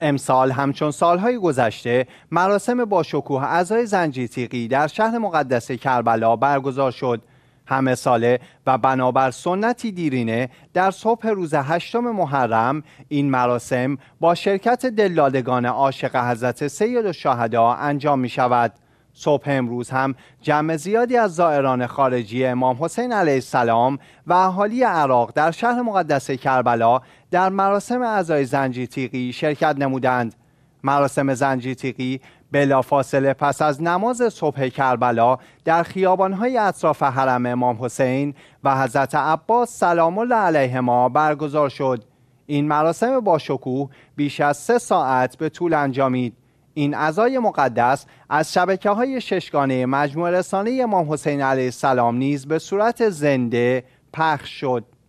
امسال همچون سالهای گذشته مراسم با شکوه اعضای زنجیتیقی در شهر مقدس کربلا برگزار شد همه ساله و بنابر سنتی دیرینه در صبح روز هشتم محرم این مراسم با شرکت دلادگان عاشق حضرت سید و انجام می شود. صبح امروز هم جمع زیادی از زائران خارجی امام حسین علیه السلام و اهالی عراق در شهر مقدس کربلا در مراسم اعضای زنجیتیقی شرکت نمودند مراسم زنجی بلافاصله پس از نماز صبح کربلا در خیابانهای اطراف حرم امام حسین و حضرت عباس سلام الله ما برگزار شد این مراسم با شکوه بیش از سه ساعت به طول انجامید این اعضای مقدس از شبکه های ششگانه مجموع رسانه امام حسین علیه السلام نیز به صورت زنده پخش شد